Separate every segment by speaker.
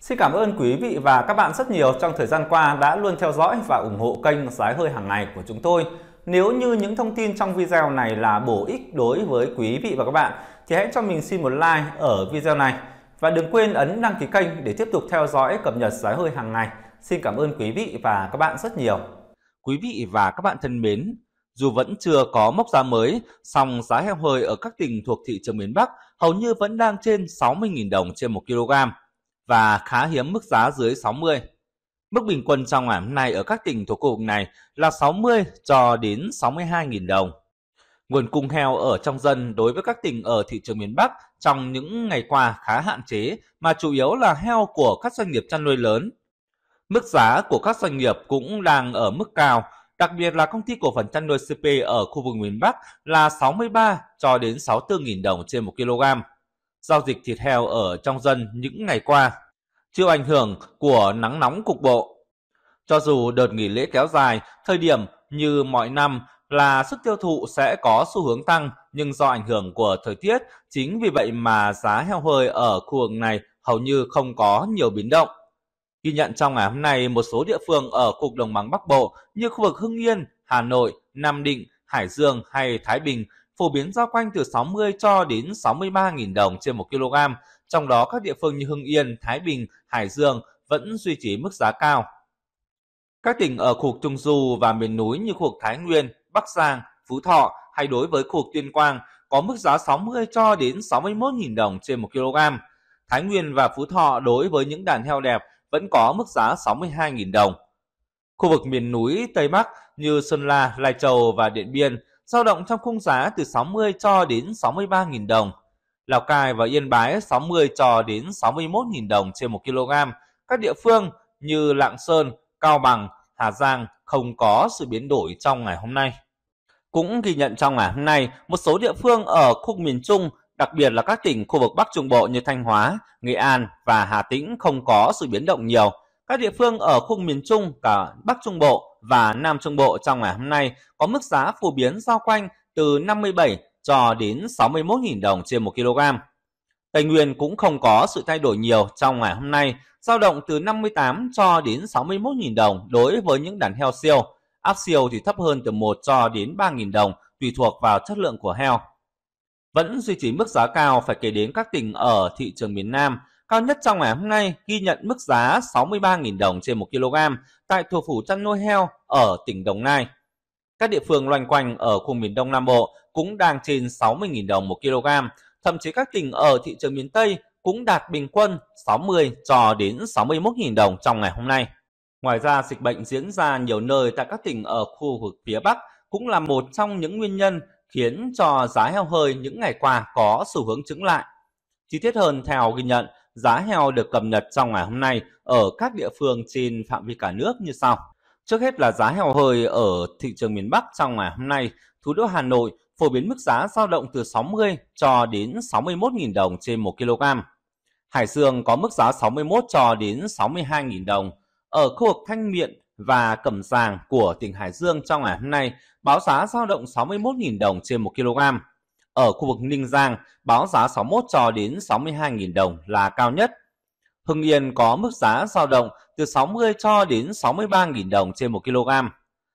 Speaker 1: Xin cảm ơn quý vị và các bạn rất nhiều trong thời gian qua đã luôn theo dõi và ủng hộ kênh Giá hơi hàng ngày của chúng tôi. Nếu như những thông tin trong video này là bổ ích đối với quý vị và các bạn thì hãy cho mình xin một like ở video này và đừng quên ấn đăng ký kênh để tiếp tục theo dõi cập nhật giá hơi hàng ngày. Xin cảm ơn quý vị và các bạn rất nhiều. Quý vị và các bạn thân mến, dù vẫn chưa có mốc giá mới, song giá heo hơi ở các tỉnh thuộc thị trường miền Bắc hầu như vẫn đang trên 60.000 đồng trên 1 kg và khá hiếm mức giá dưới 60. Mức bình quân trong ngày hôm nay ở các tỉnh thuộc khu vực này là 60 cho đến 62.000 đồng. Nguồn cung heo ở trong dân đối với các tỉnh ở thị trường miền Bắc trong những ngày qua khá hạn chế mà chủ yếu là heo của các doanh nghiệp chăn nuôi lớn. Mức giá của các doanh nghiệp cũng đang ở mức cao, đặc biệt là công ty cổ phần chăn nuôi CP ở khu vực miền Bắc là 63 cho đến 64.000 đồng trên 1 kg giao dịch thịt heo ở trong dân những ngày qua, chịu ảnh hưởng của nắng nóng cục bộ. Cho dù đợt nghỉ lễ kéo dài, thời điểm như mọi năm là sức tiêu thụ sẽ có xu hướng tăng nhưng do ảnh hưởng của thời tiết, chính vì vậy mà giá heo hơi ở khu vực này hầu như không có nhiều biến động. Ghi nhận trong ngày hôm nay, một số địa phương ở cục đồng bằng Bắc Bộ như khu vực Hưng Yên, Hà Nội, Nam Định, Hải Dương hay Thái Bình phổ biến giao quanh từ 60 cho đến 63.000 đồng trên 1 kg, trong đó các địa phương như Hưng Yên, Thái Bình, Hải Dương vẫn duy trì mức giá cao. Các tỉnh ở khu vực Trung Du và miền núi như khu vực Thái Nguyên, Bắc Giang, Phú Thọ hay đối với khu vực Tuyên Quang có mức giá 60 cho đến 61.000 đồng trên 1 kg. Thái Nguyên và Phú Thọ đối với những đàn heo đẹp vẫn có mức giá 62.000 đồng. Khu vực miền núi Tây Bắc như Sơn La, Lai Châu và Điện Biên dao động trong khung giá từ 60 cho đến 63.000 đồng. Lào Cai và Yên Bái 60 cho đến 61.000 đồng trên 1 kg. Các địa phương như Lạng Sơn, Cao Bằng, Hà Giang không có sự biến đổi trong ngày hôm nay. Cũng ghi nhận trong ngày hôm nay, một số địa phương ở khu miền Trung, đặc biệt là các tỉnh khu vực Bắc Trung Bộ như Thanh Hóa, Nghệ An và Hà Tĩnh không có sự biến động nhiều. Các địa phương ở khu miền Trung cả Bắc Trung Bộ và Nam Trung Bộ trong ngày hôm nay có mức giá phổ biến giao quanh từ 57 cho đến 61.000 đồng trên 1 kg. Tây Nguyên cũng không có sự thay đổi nhiều trong ngày hôm nay, giao động từ 58 cho đến 61.000 đồng đối với những đàn heo siêu. Áp siêu thì thấp hơn từ 1 cho đến 3.000 đồng tùy thuộc vào chất lượng của heo. Vẫn duy trì mức giá cao phải kể đến các tỉnh ở thị trường miền Nam – cao nhất trong ngày hôm nay ghi nhận mức giá 63.000 đồng trên 1 kg tại thủ phủ chăn nuôi heo ở tỉnh Đồng Nai. Các địa phương loanh quanh ở khu miền Đông Nam Bộ cũng đang trên 60.000 đồng 1 kg, thậm chí các tỉnh ở thị trường miền Tây cũng đạt bình quân 60 cho đến 61.000 đồng trong ngày hôm nay. Ngoài ra, dịch bệnh diễn ra nhiều nơi tại các tỉnh ở khu vực phía Bắc cũng là một trong những nguyên nhân khiến cho giá heo hơi những ngày qua có xu hướng chứng lại. Chi tiết hơn theo ghi nhận, giá heo được cập nhật trong ngày hôm nay ở các địa phương trên phạm vi cả nước như sau. Trước hết là giá heo hơi ở thị trường miền Bắc trong ngày hôm nay, thủ đô Hà Nội phổ biến mức giá dao động từ 60 cho đến 61.000 đồng trên 1 kg. Hải Dương có mức giá 61 cho đến 62.000 đồng. Ở khu vực Thanh Miện và Cẩm Giàng của tỉnh Hải Dương trong ngày hôm nay, báo giá dao động 61.000 đồng trên 1 kg. Ở khu vực Ninh Giang, báo giá 61 cho đến 62.000 đồng là cao nhất. Hưng Yên có mức giá dao động từ 60 cho đến 63.000 đồng trên 1 kg.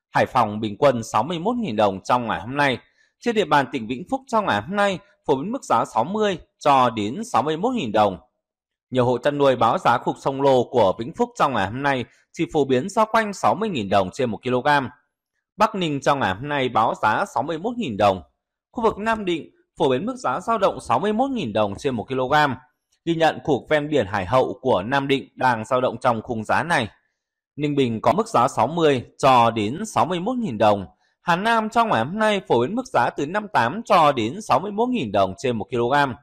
Speaker 1: Hải Phòng bình quân 61.000 đồng trong ngày hôm nay. Trên địa bàn tỉnh Vĩnh Phúc trong ngày hôm nay phổ biến mức giá 60 cho đến 61.000 đồng. Nhiều hộ chăn nuôi báo giá cục sông lô của Vĩnh Phúc trong ngày hôm nay chỉ phổ biến giao quanh 60.000 đồng trên 1 kg. Bắc Ninh trong ngày hôm nay báo giá 61.000 đồng Khu vực Nam Định phổ biến mức giá giao động 61.000 đồng trên 1 kg. Ghi nhận cuộc ven biển Hải Hậu của Nam Định đang giao động trong khung giá này. Ninh Bình có mức giá 60 cho đến 61.000 đồng. Hà Nam trong ngày hôm nay phổ biến mức giá từ 58 cho đến 61.000 đồng trên 1 kg.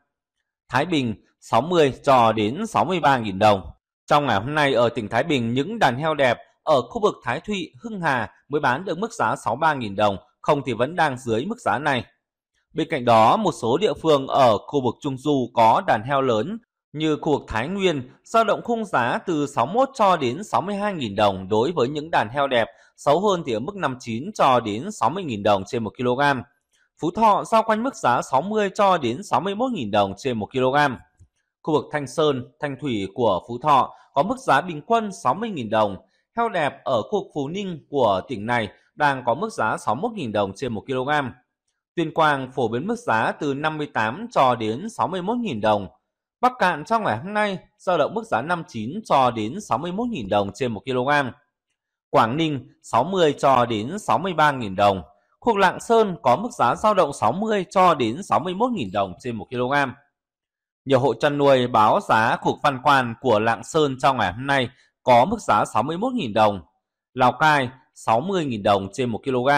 Speaker 1: Thái Bình 60 cho đến 63.000 đồng. Trong ngày hôm nay ở tỉnh Thái Bình những đàn heo đẹp ở khu vực Thái Thụy, Hưng Hà mới bán được mức giá 63.000 đồng, không thì vẫn đang dưới mức giá này. Bên cạnh đó, một số địa phương ở khu vực Trung Du có đàn heo lớn như khu vực Thái Nguyên, dao động khung giá từ 61 cho đến 62.000 đồng đối với những đàn heo đẹp, xấu hơn thì ở mức 59 cho đến 60.000 đồng trên 1 kg. Phú Thọ giao quanh mức giá 60 cho đến 61.000 đồng trên 1 kg. Khu vực Thanh Sơn, Thanh Thủy của Phú Thọ có mức giá bình quân 60.000 đồng. Heo đẹp ở khu vực Phú Ninh của tỉnh này đang có mức giá 61.000 đồng trên 1 kg. Tuyên Quang phổ biến mức giá từ 58 cho đến 61.000 đồng. Bắc Cạn trong ngày hôm nay giao động mức giá 59 cho đến 61.000 đồng trên 1 kg. Quảng Ninh 60 cho đến 63.000 đồng. Khu Lạng Sơn có mức giá giao động 60 cho đến 61.000 đồng trên 1 kg. Nhiều hộ chăn nuôi báo giá cục văn quan của Lạng Sơn trong ngày hôm nay có mức giá 61.000 đồng. Lào Cai 60.000 đồng trên 1 kg.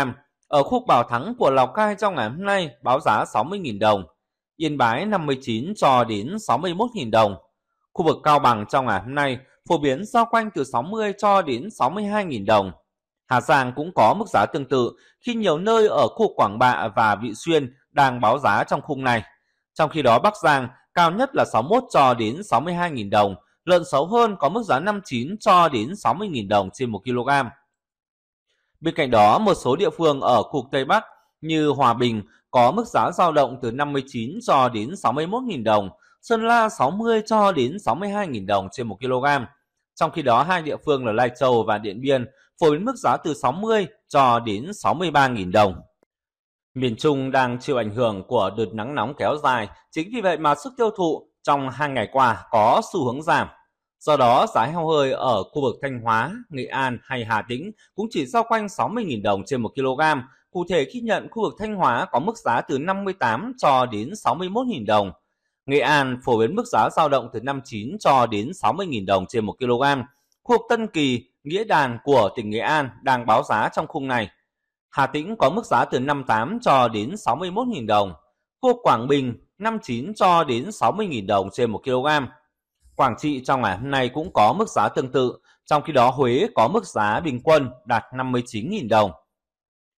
Speaker 1: Ở khúc bảo thắng của Lào Cai trong ngày hôm nay báo giá 60.000 đồng, Yên Bái 59 cho đến 61.000 đồng. Khu vực Cao Bằng trong ngày hôm nay phổ biến giao quanh từ 60 cho đến 62.000 đồng. Hà Giang cũng có mức giá tương tự khi nhiều nơi ở khu Quảng Bạ và Vị Xuyên đang báo giá trong khung này. Trong khi đó Bắc Giang cao nhất là 61 cho đến 62.000 đồng, lợn xấu hơn có mức giá 59 cho đến 60.000 đồng trên 1 kg. Bên cạnh đó, một số địa phương ở khu Tây Bắc như Hòa Bình có mức giá giao động từ 59 cho đến 61.000 đồng, Sơn La 60 cho đến 62.000 đồng trên 1 kg. Trong khi đó, hai địa phương là Lai Châu và Điện Biên phổ biến mức giá từ 60 cho đến 63.000 đồng. Miền Trung đang chịu ảnh hưởng của đợt nắng nóng kéo dài, chính vì vậy mà sức tiêu thụ trong hai ngày qua có xu hướng giảm. Do đó, giá heo hơi ở khu vực Thanh Hóa, Nghệ An hay Hà Tĩnh cũng chỉ giao quanh 60.000 đồng trên 1 kg. Cụ thể khi nhận khu vực Thanh Hóa có mức giá từ 58 cho đến 61.000 đồng. Nghệ An phổ biến mức giá giao động từ 59 cho đến 60.000 đồng trên 1 kg. Khu vực Tân Kỳ, Nghĩa Đàn của tỉnh Nghệ An đang báo giá trong khung này. Hà Tĩnh có mức giá từ 58 cho đến 61.000 đồng. Khu vực Quảng Bình 59 cho đến 60.000 đồng trên 1 kg. Quảng Trị trong ngày hôm nay cũng có mức giá tương tự, trong khi đó Huế có mức giá bình quân đạt 59.000 đồng.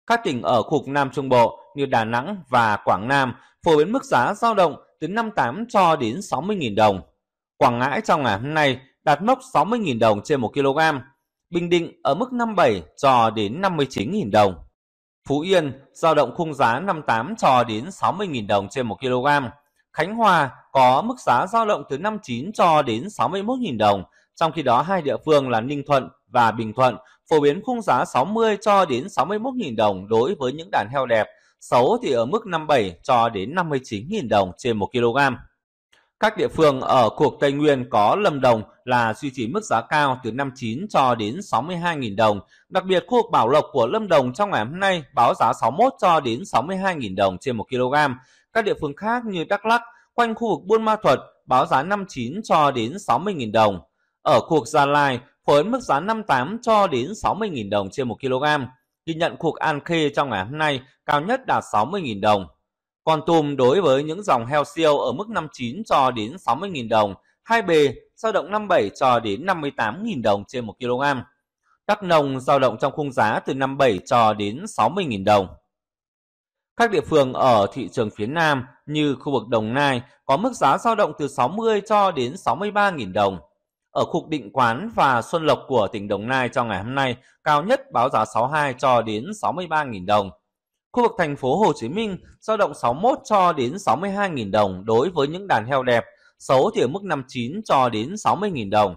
Speaker 1: Các tỉnh ở khu vực Nam Trung Bộ như Đà Nẵng và Quảng Nam phổ biến mức giá giao động từ 58 cho đến 60.000 đồng. Quảng Ngãi trong ngày hôm nay đạt mốc 60.000 đồng trên 1 kg, Bình Định ở mức 57 cho đến 59.000 đồng. Phú Yên giao động khung giá 58 cho đến 60.000 đồng trên 1 kg. Khánh Hòa có mức giá giao động từ 59 cho đến 61.000 đồng, trong khi đó hai địa phương là Ninh Thuận và Bình Thuận phổ biến khung giá 60 cho đến 61.000 đồng đối với những đàn heo đẹp, xấu thì ở mức 57 cho đến 59.000 đồng trên 1 kg. Các địa phương ở cuộc Tây Nguyên có Lâm Đồng là duy trì mức giá cao từ 59 cho đến 62.000 đồng. Đặc biệt khu vực Bảo Lộc của Lâm Đồng trong ngày hôm nay báo giá 61 cho đến 62.000 đồng trên 1 kg. Các địa phương khác như Đắk Lắk, quanh khu vực Buôn Ma Thuật báo giá 59 cho đến 60.000 đồng. Ở khu Gia Lai, phổ biến mức giá 58 cho đến 60.000 đồng trên 1 kg. Ghi nhận khu An Khê trong ngày hôm nay cao nhất đạt 60.000 đồng. Còn tùm đối với những dòng heo siêu ở mức 59 cho đến 60.000 đồng, hai bề dao động 57 cho đến 58.000 đồng trên 1 kg. Đắk nông dao động trong khung giá từ 57 cho đến 60.000 đồng. Các địa phương ở thị trường phía Nam như khu vực Đồng Nai có mức giá dao động từ 60 cho đến 63.000 đồng. Ở khu Định Quán và Xuân Lộc của tỉnh Đồng Nai trong ngày hôm nay cao nhất báo giá 62 cho đến 63.000 đồng. Khu vực thành phố Hồ Chí Minh dao động 61 cho đến 62.000 đồng đối với những đàn heo đẹp, xấu thì ở mức 59 cho đến 60.000 đồng.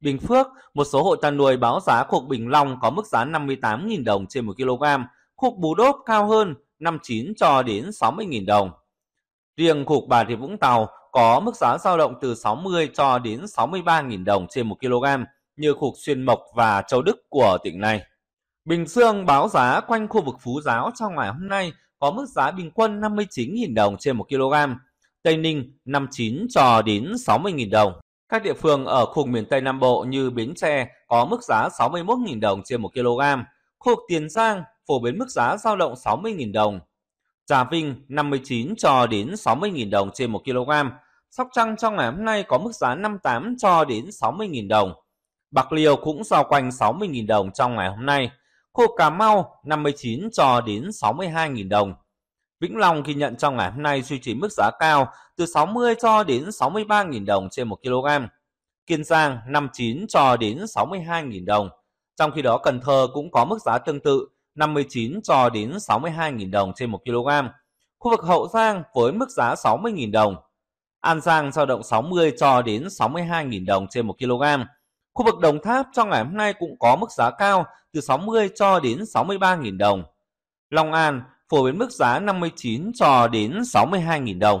Speaker 1: Bình Phước, một số hộ chăn nuôi báo giá khu Bình Long có mức giá 58.000 đồng trên 1 kg, khu Bù Đốp cao hơn 59 cho đến 60.000 đồng. Riêng khu Bà Rịa Vũng Tàu có mức giá dao động từ 60 cho đến 63.000 đồng trên 1 kg như khu Xuyên Mộc và Châu Đức của tỉnh này. Bình Dương báo giá quanh khu vực Phú Giáo trong ngày hôm nay có mức giá bình quân 59.000 đồng trên 1 kg, Tây Ninh 59 cho đến 60.000 đồng. Các địa phương ở khu miền Tây Nam Bộ như Bến Tre có mức giá 61.000 đồng trên 1 kg, khu vực Tiền Giang phổ biến mức giá giao động 60.000 đồng. Trà Vinh 59 cho đến 60.000 đồng trên 1 kg. Sóc Trăng trong ngày hôm nay có mức giá 58 cho đến 60.000 đồng. Bạc Liêu cũng giao quanh 60.000 đồng trong ngày hôm nay. Khu Cà Mau 59 cho đến 62.000 đồng. Vĩnh Long ghi nhận trong ngày hôm nay duy trì mức giá cao từ 60 cho đến 63.000 đồng trên 1 kg. Kiên Giang 59 cho đến 62.000 đồng. Trong khi đó Cần Thơ cũng có mức giá tương tự 59 cho đến 62.000 đồng trên 1 kg. Khu vực Hậu Giang với mức giá 60.000 đồng. An Giang dao động 60 cho đến 62.000 đồng trên 1 kg. Khu vực Đồng Tháp trong ngày hôm nay cũng có mức giá cao từ 60 cho đến 63.000 đồng. Long An phổ biến mức giá 59 cho đến 62.000 đồng.